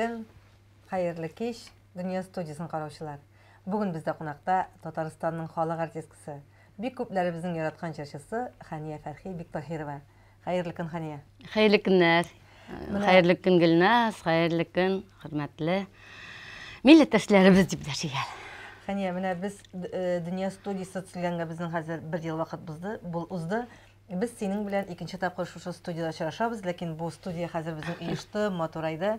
күн қайырлы кеш дүние студиясын қараушылар бүгін бізде қонақта татарстанның халық артисткасы бик көпләребезнең яраткан җырчысы хәния фәрхи биктахирова қайырлы күн хәния хәйрле көннәр хәйрле көн гөлназ хәйрле көн хөрмәтле милләттәшләребез дип дәшәләр хәния менә без э, дүния студиясы төзелгәнгә біздің қазір бер ел вакыт бузды бул узды Э, біз сенің білән икенче тапкыр шушы студияда очрашабыз ләкин бу студия хәзер безнең ыешты матурайды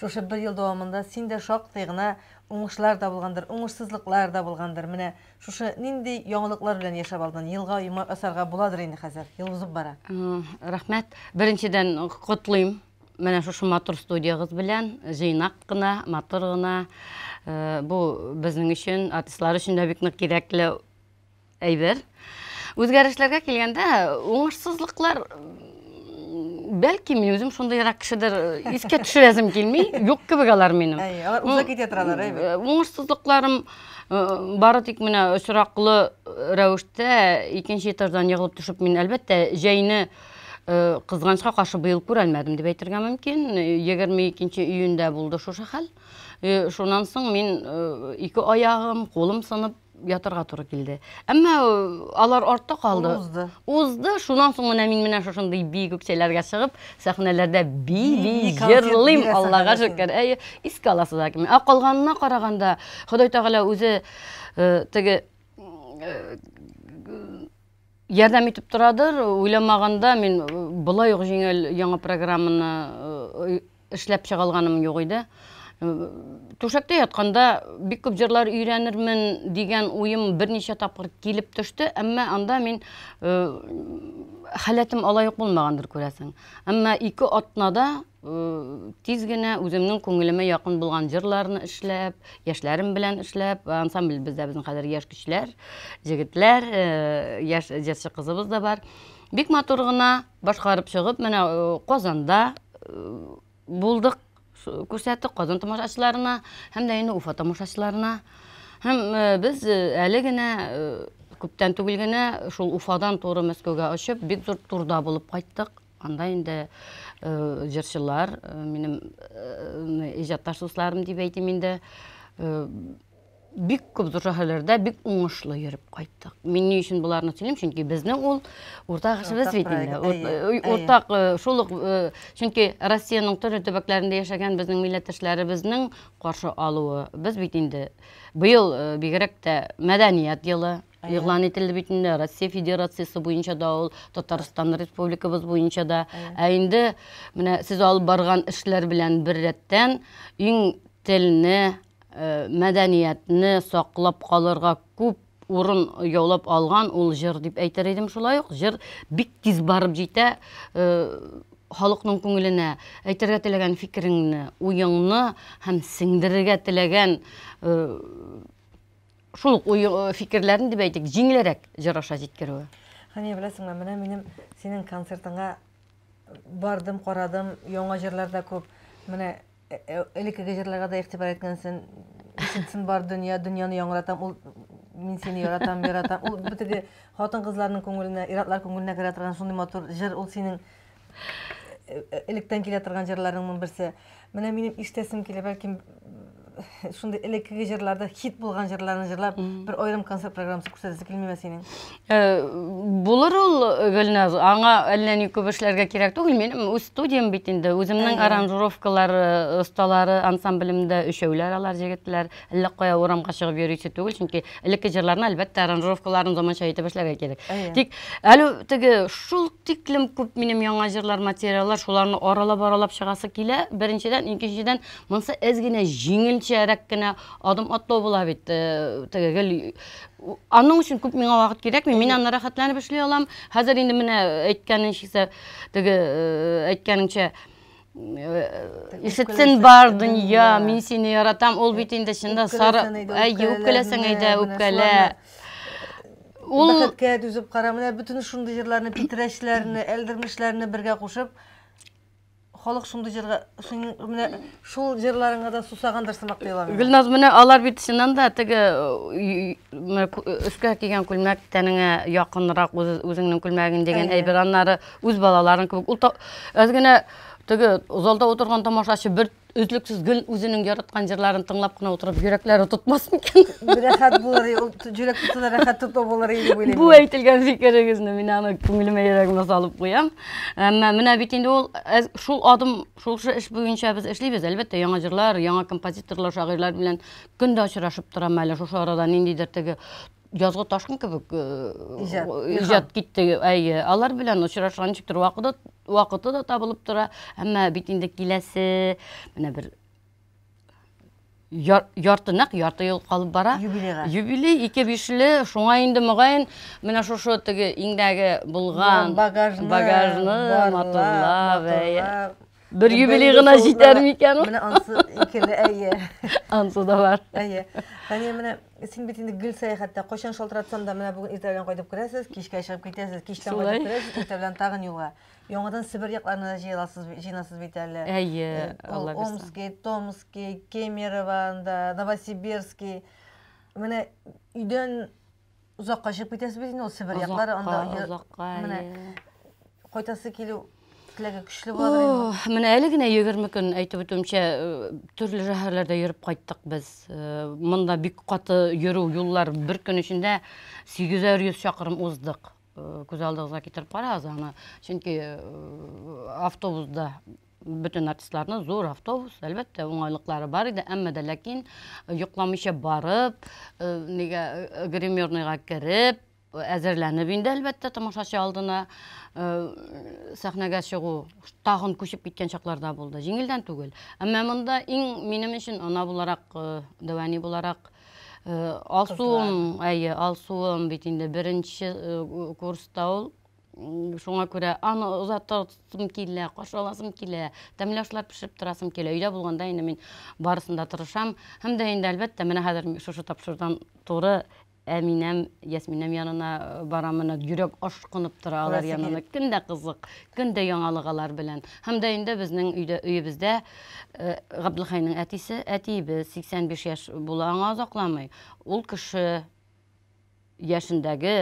шушы бер ел дәвамында син дә шактый гына уңышлар да булгандыр уңышсызлыклар да булгандыр менә шушы нинди яңалыклар белән яшәп алдың елга йома асарга буладыр инде хәзер ел узып бара э, рәхмәт беренчедән э, котлыйм менә шушы матур студиягыз белән җыйнак кына матур гына бу безнең өчен артистлар өчен дә бик нык кирәкле әйбер өзгерістерге келгенде оңышсыздықтар бәлкім мен өзім сондайырақ кішілер еске түшірәсім келмей жоқ кебек алар менің ұза ұзап кете тұралар оңышсыздықтарым бары тек мына сұрақлы рәвештә икенче этаждан егылып түсіп мен әлбетте жайны қызғанышқа қаршы биыл алмадым деп әйтергә мүмкін егерме икенче июньдә болды шушы хәл шунан соң мен екі аяғым қолым сынып ятырға тұры килде әмма алар артта қалды узды узды шунан соң менә мин менә шушындый бий күксәләргә чыгып сәхнәләрдә би җырлыйм аллага шөкер әйе искә аласыз әкме ә калганына караганда ходай тәгалә үзе теге ярдәм итеп торадыр уйламаганда мин болай ук җиңел яңа программаны эшләп юк иде төшәкте ятканда бик күп җырлар өйрәнермен деген ойым берничә тапкыр килеп төште, әмма анда мен э, халәтем алай ук булмагандыр күрәсең. Әмма ике атнада э, тиз генә үземнең күңелемә якын булган җырларны эшләп, яшьләрем белән эшләп, ә ансамбль бездә безнең хәзер яшь кешеләр, җегетләр, э, яшь да бар. Бик матур гына башкарып чыгып, менә Казанда булдык көрсәттік қазан тамашашыларына һәм дә инде уфа тамашашыларына һәм біз әлі генә күптән түгел генә шул уфадан туры мәскәүгә очып бик зур турда булып кайттык анда инде e, җырчылар e, минем деп e, дип әйтим инде бик көп жаһаларда бик уңышлы йөріп қайттық мен не үшін бұларны сөйлеймін чөнки біздің ул ортақ эшебез э, э, э. бит инде ортақ шулук чөнки россиянын төрлө төбөклөрүндө жашаган биздин миллеттештерибиздин каршы алуы биз бит инде быйыл бигерәк тә мәдәният елы игълан ителде бит инде россия федерациясы буенча да ул татарстан республикабыз буенча да ә инде менә сез алып барган эшләр белән бер рәттән иң телне Э, мәдәниятне саклап калырга күп урын яулап алган ул жыр дип әйтер идем шулай ук жыр бик тиз барып җитә э, халыкның күңеленә әйтергә теләгән фикереңне уеңны һәм сеңдерергә теләгән э, шул фикерләрне дип әйтик җиңелрәк жыр аша җиткерүе хәния беләсеңме менә минем синең концертыңа бардым карадым яңа җырлар да күп менә элеккеге жырларга да ыктибар эткенсиң ишитсин бар дүйнө дүйнөнү яңыратам ул мен сени яратам яратам ул битиги хотун кызлардын көңүлүнө иратлар көңүлүнө кире турган ушундай матур жыр ул сенин э, э, электен келе турган жырларыңдын бирси мына менин иштесим келе балким ушундай элеккиги жырларды хит болған жырларын жырлап бир ойрым концерт программасы көрсөтөсү келмей ме сенин э, булыр ул э, гүлназ аңа әлләни көп эшләргә кирәк түгел мен студиям бит инде үземнең аранжировкалар э, осталары ансамблемдә алар егетләр әллә қоя урамга шығып йөрүче түгел чөнки элекке жырларны әлбәттә аранжировкаларын заманча итеп эшләргә кирәк тик әле теге шул тиклем күп минем яңа жырлар материаллар шуларны аралап аралап шығасы килә беренчедән икенчедән монсы әз генә шәрәккенә адым атлау була бит. Э, Тегел аның өчен күп миңа вакыт кирәкми. Мин аны рәхәтләнеп эшли алам. Хәзер инде менә әйткәненчә, теге әйткәнеңчә Ишетсен бар дөнья, мин сине яратам. Ул бит инде чында сары, әйе, үпкәләсәң әйдә, үпкәлә. Ул бәхеткә түзеп кара, менә бүтән шундый җырларны, питрәшләрне, әлдермешләрне бергә кушып, халық шундай жерге мына шул жерларыңа да сусагандарсың мактайлар гүлназ мына алар бит чыннан да теге э, э, өскө кийген күлмәк тәнеңе якынрак өзүңнүн деген әйбер өз балаларын балаларың кебек ул әз отырған тамашашы залда үзіліксіз гүл өзінің жаратқан жырларын тыңлап қана отырып жүректері тұтмасын екен рахат болар жүрек тұтса рахат тұта болар еді деп ойлаймын бұл айтылған фикіріңізді мен ана көңіліме жүрегіме салып қоямын әмма мына бит енді ол шул адым шулшы іш бойынша біз ішлейбіз әлбетте жаңа жырлар жаңа композиторлар шағирлар білән күнде ұшырашып тұрамын әлі шошо арада ниндейдир теги жазғы ташқын кебек э, ижат китти әйе алар белән очрашкан чиктер вакыты вакыты да табылып тұра әмма бетінде келесі киләсе менә бер нақ ярты ел калып бара юбилей ике бешілі шоңа инде мұғайын менә шушы теге иңдәге булган багажны багажны матурлап бір юбилейғына жетәрім екен ғой міне ансы екені әйе ансы да бар әйе әне міне сен бит енді гүл саяхатта қошан шалтыратсам да міне бүгін ертеңнен қойдып кіресіз кешке шығып кетесіз кештен қойдып кіресіз ертеңнен тағы юға Яңадан Сібір яқларына жиынасыз бит әлі әйе ол омский томский кемерово новосибирский міне үйден ұзаққа шығып кетесіз бе ол сібір жақтары анда ұзаққа міне қойтасы келу тілігі күшілі болады Мен әлі генә егерме көн әйтеп өтуімше э, түрлі шәһәрләрдә еріп қайттық біз э, мында бик қаты йөрү юллар бір күн ішінде 800 шақырым уздық э, көз алдыгызга китерип карагыз аны чөнки автобусда бүтін артистларны зор автобус әлбәттә уңайлыклары бар еді, әммә дә ләкин йокламыйча барып неге гримерныйга кереп әзірләніп енді әлбетте тамашашы алдына э, сахнага чыгу тағын көшіп киткән шақларда болды жеңілден түгел әмма монда иң минем өчен ана боларақ э, дәвани боларақ. Э, алсуым әйе алсуым бит енді беренче курста ул шуңа күрә аны озатасым килә каршы аласым килә тәмләүшләр тұрасым торасым килә болғанда булганда инде мен барысында тырышам һәм дә инде әлбәттә менә хәзер шушы тапшырудан туры әминәм ясминәм янына э, барамыны жүрек ашқынып тұралар янына көндә кызык көндә яңалык алар белән һәм дә инде безнең өйдә үебездә э, габдылхайның әтисе әтиебез 85 яш була аңа озакламый ул кеше яшіндәге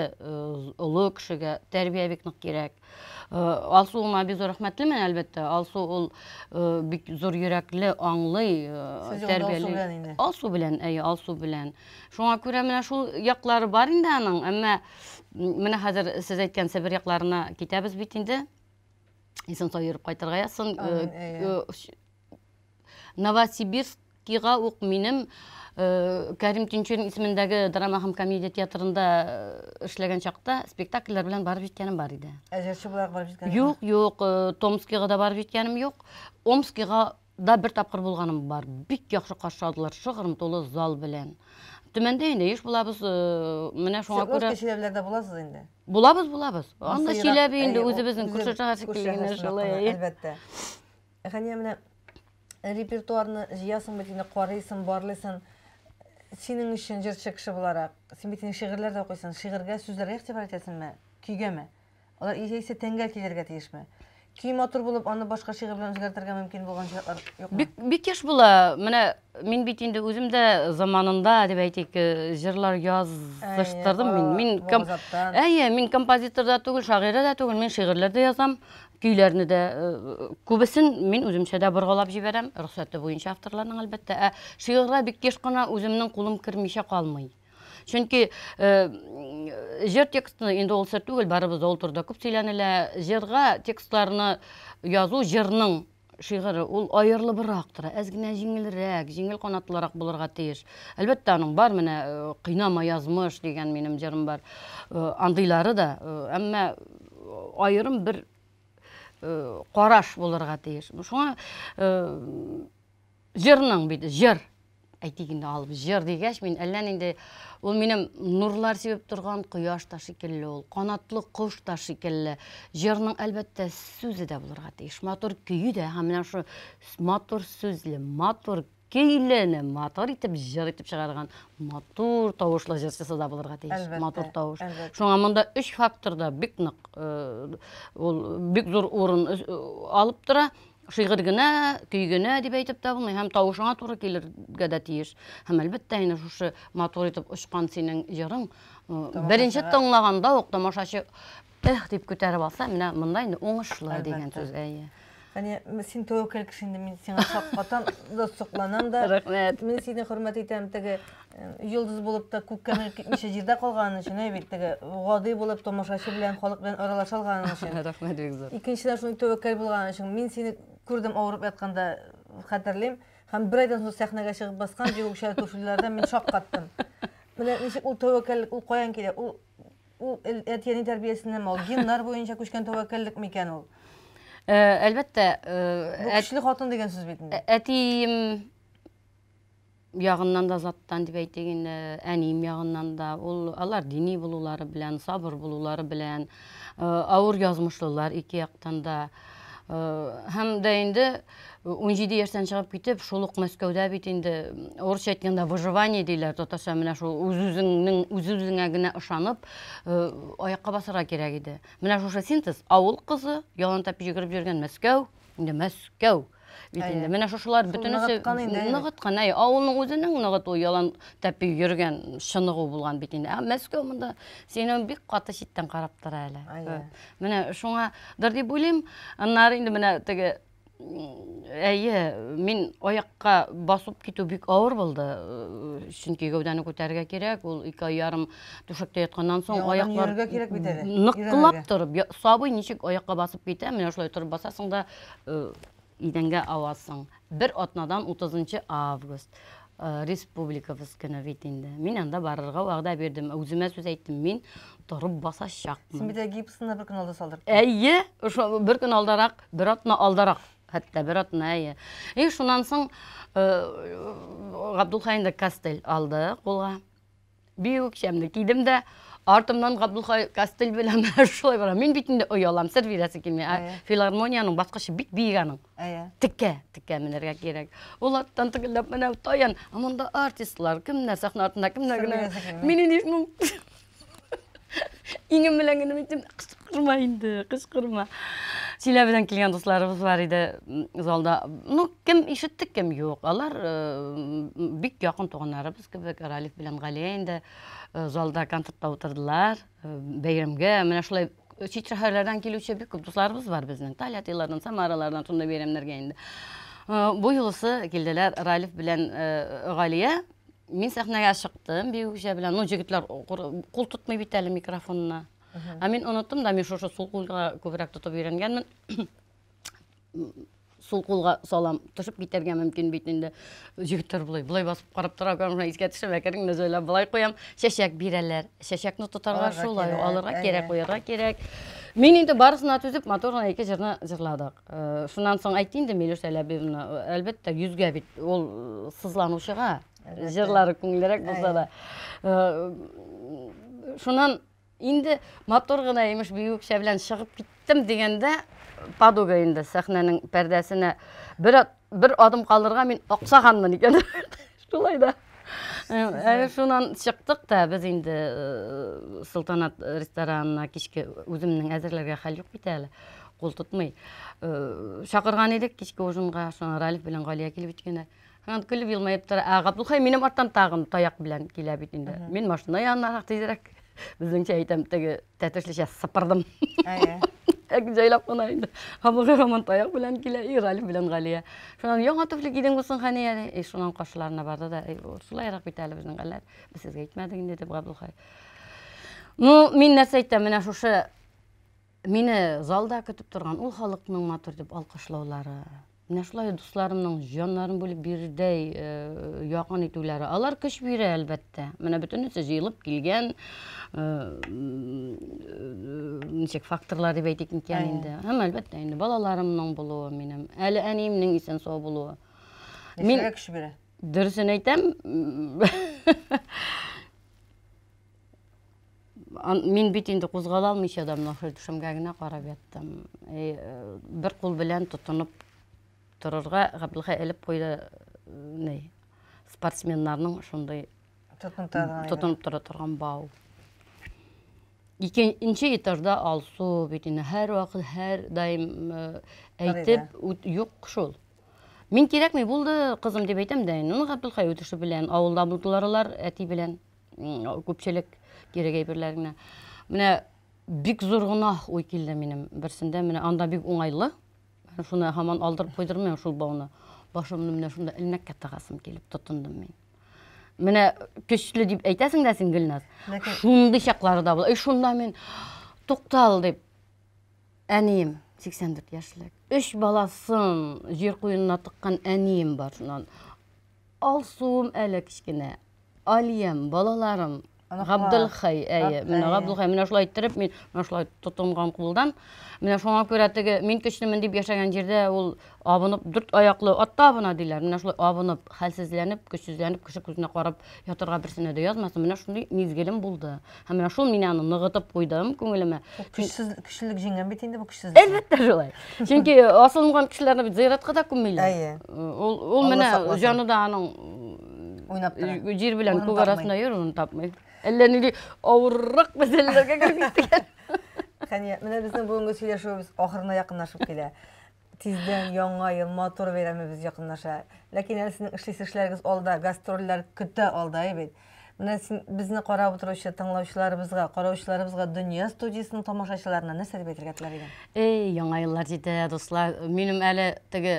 ұлы э, күшігі тәрбия бек нык керек э, алсу біз рахметлі мен әлбетте әлбетті алсу ол э, бик зур аңлы аңлый тәрбияли алсу білен әй алсу белән шуңа күрә менә шул яқлары бар инде аның әмма менә хәзер сез әйткән себер яқларына китәбез бит инде исен сау йөреп кайтырга новосибирскига ук Э, Карим тинчурин исемендәге драма һәм комедия театрында э, эшләгән чакта спектакльләр белән барып җиткәнем бар еді. әҗерче буларак барып җиткәнем юк юк э, да барып җиткәнем юк да бір тапқыр бар бик яқшы каршы шығырым толы зал білен. Төмәндә енді, еш булабыз, менә шуңа күрә. Сез Чиләбеләрдә буласыз Анда репертуарны сенің үшін жыршықшы боларақ сен бетіңе шиғырлар да оқисың шиғырға сөздерге иқтибар күйге ме олар есе теңге келерге ме күй матур болып аны башка шигыр белән болған мөмкин булган чаклар юкмы бикеш була менә мин бит инде заманында деп әйтик э, жырлар языштырдым мин мен әйе мин композитор да түгел шагыйрә да түгіл мен шигырьләр дә язам көйләрне де э, күбесен мен үземчә дә боргалап җибәрәм, рөхсәте буенча авторларның әлбәттә. Ә шигырьгә бик тиз гына үземнең э, жер текстыны инде ул сер түгел, барыбыз көп турда күп сөйләнелә. Җырга текстларны язу җырның шигыры ул айырлыбыраак тора әз генә жеңилрәк жеңил канатлырак булырга аның бар менә э, кыйнама язмыш деген менім җырым бар андыйлары да әмма айырым бер караш э, болырга тиеш ошоңа э, жырның бит жер әйтегенде алып жер дегәч мен әллә инде ул минем нурлар себеп тұрған құяш та шикелле ул қанатлы құш та шикелле жырның әлбәттә сүзе де булырга тиеш матур күйі дә һәм менә шу матур сүзле матур كيلان матур итеп жыр итеп чыгарган матур тавышлы жыр сыза булырга тиеш матур тавыш шуңа монда үч факторда бик нык э, ул бик зур орын э, алып тора шигырь генә дип әйтеп тә һәм тавышыңа туры килергә дә тиеш һәм әлбәттә әйне шушы матур итеп учкан синең жырың э, беренче тыңлаганда ук тамашачы «Эх» дип күтәреп алса менә монда инде уңышлы дигән сүз әйе Hani син тәвәккәл кешене мин сиңа шаккатан да сокланам да. Рәхмәт. Мин сине құрмет итәм теге йолдыз болып та күккә милкенче җирдә калган өчен, әйбит теге гади булып тамашачы белән халык белән аралаша алган өчен. Рәхмәт бик зур. Икенчедән шуның тәвәккәл булган өчен мин сине көрдім авырып жатқанда хәтерлим һәм бір айдан соң сәхнәгә чыгып баскан җиңүчәр түшүләрдә мен шаккаттым. Менә ничек ул тәвәккәллек ул каян килә? Ул ол әтиәнең тәрбиясеннән ул геннар бойынша күчкән тәвәккәллек мекен ол әлбәттә бу кишле деген сөз бетінде әтием яғыннан да заттан деп әйтеген әнием яғыннан да ол алар дини булулары белән сабыр булулары белән ауыр язмышлылар ике яктан да Э, һәм дә инде он э, жеті яштан чыгып китеп шул ук мәскәүдә бит инде орусча әйткәндә выживание диләр татарча менә шул үз үзеңнең үз үзеңә генә ышанып э, аякка басырга кирәк иде менә шушы синтез авыл кызы ялан тап йөгереп йөргән мәскәү инде мәскәү бит инде менә шушылар бөтөнесе нығытқан әй ауылның өзінің нығыту ялан тәппи йөргән шынығу булган бит инде ә мәскеу монда сені бик каты читтән карап тора әле менә шуңа дыр дип уйлыйм аннары инде менә теге әйе мин аяққа басып кету бик ауыр болды чөнки гәүдәне көтерге кирәк ул ике ай ярым түшәктә ятканнан соң аяклар нык кылап торып сабый ничек аяққа басып китә менә шулай торып басасың да Иденге авасың. Бір атнадан 30 август э, республика восстановить инде. мен анда барырга бердім, өзіме сөз әйттім, мен тұрып баса басачакмын. Син бит гипсны бер көн алда салдырып. Әйе, ошо бір көн алдарақ бер атна алдарак. Хәтта бер атна әйе. И соң э, кастель алды қолға. Бию кичәмне кидем артымнан ғабдулхай кастел білем шулай бара мен бит ой алам, сәр бирәсе филармонияның басқашы бик биек аның теккә теккә менергә кирәк ул аттан тегелләп менә таян ә монда артистлар кемнәр сәхнә артында кемнәр менен мине иңем белән генә әйтәм қысқырма инде қысқырма силәбедән килгән дусларыбыз бар иде залда ну кем ишеттек кем юк алар бик якын туганнарыбыз кебек ралиф белән галия инде залда концертта утырдылар бәйрәмгә менә шулай чит шәһәрләрдән килүче бик күп дусларыбыз бар безнең талятилардан самаралардан шундай бәйрәмнәргә инде бу юлысы килделәр ралиф белән галия мин сәхнәгә чыктым биюша белән ну егетләр кул тотмый бит әле микрофонна а мен ұмыттым да мен шошо сол қолға көбірек тұтып үйренгенмін сол қолға салам тұшып кетерге мүмкін бетінде жігіттер былай былай басып қарап тұра кәдімгі еске түсіп әкіріңді жайлап былай қоям шешек бирәләр шешекні тұтарға шулай алырға керек қоярға керек мен енді барысына түзіп моторна екі жырны жырладық э, шунан соң айтайын да мелюша әләбиевна әлбетте жүзге бит ол э, сызланушыға жырлары көңілдірек болса да э, шунан енді мотор ғана емес бейбіт шәбілән шығып кеттім дегенде подруга енді сахнаның пердесіне бір, бір адым қалдырған мен ұқсағанмын екен солай да э, э, шунан шықтық та біз енді э, салтанат ресторанына кешке өзімнің әзірлерге хәл жоқ бит әлі қол тұтмай шақырған едік кешке ужинға соны ралиф ғалия келіп өткені ан күліп елмайып тұр ғабдулхай ә, менің арттан тағын таяқ білән келә бит енді мен машина янына тезірек біздіңше айтамын теге тәтешліше сыпырдым әк жайлап қана енді абылға роман таяқ білән килә и ғалиф белән ғалия шунан яңа түфле кидең булсын хәния и шунан каршыларына барды да шулайрак бит әле безнең хәлләр без сезгә әйтмәдек инде дип габдулхай ну мен нәрсә айтамын менә шушы мені залда күтіп тұрған ул халықтың матур деп алкышлаулары Менә шулай дусларымның җаннарын бүлеп бирдәй э, якын итүләре. Алар көч бирә әлбәттә. Менә бөтенесе җыелып килгән э, э, ничек факторлар дип әйтик микән инде. Һәм әлбәттә инде балаларымның булуы минем, әле әниемнең исән сау булуы. Мин көч бирә. Дөресен әйтәм. Мин бит инде кузгала алмыйча да менә шул түшәмгә генә карап яттым. Бер кул белән тотынып тұрырға ғабдылға іліп қойды не спортсмендардың ошондай тұтынып иә. тұра тұрған бау икенчи этажда алсу битине һәр уақыт, һәр дайым әйтіп, жоқ шул мин керекмей, булды қызым деп әйтәм дә инде габдулхай өтіші белән ауылда булдыларлар әти белән күпчелек кирәк әйберләр генә бик зур гына уй килде минем берсендә менә анда бик уңайлы шуны хаман алдырып мен шул бауны башымды міне шундай ілмәкке тағасым келіп тұтындым мен міне көшілі деп айтасың да сен гүлназ шундай шаклары да болды шунда мен тоқтал деп әнем 84 яшлік үш баласын жер қойнына тыққан әнием бар шунан алсуым әлі кішкене алиям балаларым ғабдылхай әйе мен ғабдылхай мен ошолай иттирип мен мына ошолай құлдан мен мына шуңа көрө тиги мен күчтүмүн деп жашаган жерде ол абынып дүрт аяқлы атта абына дейлер мен ошолай абынып халсизленип күшсізленіп киши көзүнө қарап ятырга бірсіне де язмасын мен ушундай незгелім болды һәм мына ушул мен аны ныгытып куйдым көңүлүмө күчсүзлүк жеңген бит инде бул күчсүзлүк элбетте ошолай чүнки асылынган кишилерди биз да да күнмөйлөр ул мене жанында аның ойнап жер менен көк арасында йөр уну тапмай элден ауырыраак маселелерге кирип кеттик кәне міне біздің бүгінгі сөйлесуіміз ақырына жақындашып келе тизден яңа ел матур бәйрәмебез жақындаша ләкин әлі сіздің эшлесе эшләрегез алда гастрольләр көтә алда әйбит менә син безне карап утыручы тыңлаучыларыбызга караучыларыбызга дөнья студиясының тамашачыларына нәрсә дип әйтергә теләр идең эй яңа еллар достар менің минем әле теге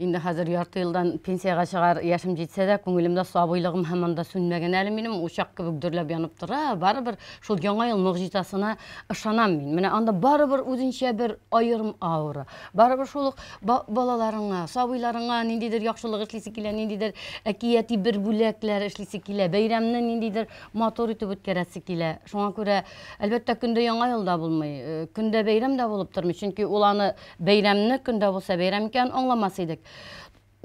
енді қазір жарты жылдан пенсияға шығар яшым жетсе да көңілімде сабыйлығым һаман да сөнмәген әлі менің ошақ кебек дүрләп янып тұра ә, барыбір шул жаңа ел нұғжитасына ышанам мен міне анда барыбір өзінше бір айырым ауыры барыбір шолық ба балаларыңа сабыйларыңа ниндейдер яқшылық эшлисе килә ниндейдер әкияти бер бүләкләр эшлисе килә бәйрәмне ниндейдер матур итеп үткәрәсе килә шуңа күрә әлбәттә көндә яңа ел да булмый э, көндә бәйрәм дә булып тормый чөнки ул аны бәйрәмне көндә булса бәйрәм икәнен аңламас идек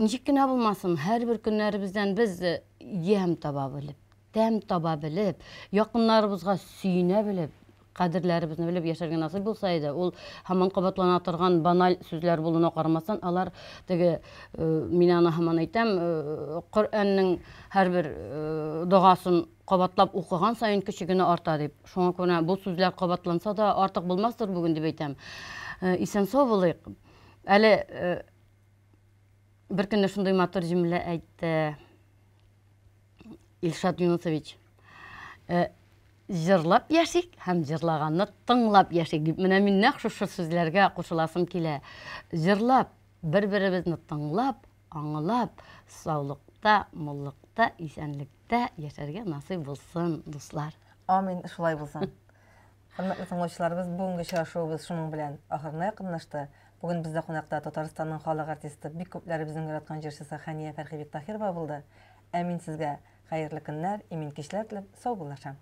ничек кенә булмасын һәрбер көннәребездән без ям э, таба белеп дәм таба белеп якыннарыбызга сөенә белеп кадерләребезне белеп яшәргә насыйп булса иде ул һаман кабатлана торган баналь сүзләр булуына карамастан алар теге э, мин аны һаман әйтәм э, коръәннең һәрбер догасын кабатлап укыган сайын көче генә арта дип шуңа күрә бу сүзләр кабатланса да артык булмастыр бүген дип әйтәм исән сау булыйк әле бір күні шындай матур жүміле айтты илшат юнусович ә, жырлап яшик һәм жырлағанны тыңлап яшик деп менә мин нәкъ шушы сүзләргә кушыласым килә жырлап бір беребезне тыңлап аңлап саулықта муллыкта исәнлектә яшәргә насыйп булсын дуслар амин шулай булсын хөрмәтле тыңлаучыларыбыз бүгенге очрашуыбыз шуның белән ахырына якынлашты Бүгін бізді қонақта Татарстанның халық артисті бик көпләребезнең яраткан җырчысы Хания Фәрхибек Тахирова болды әмин сізге сезгә хәерле көннәр, имен кишләр сау булашам.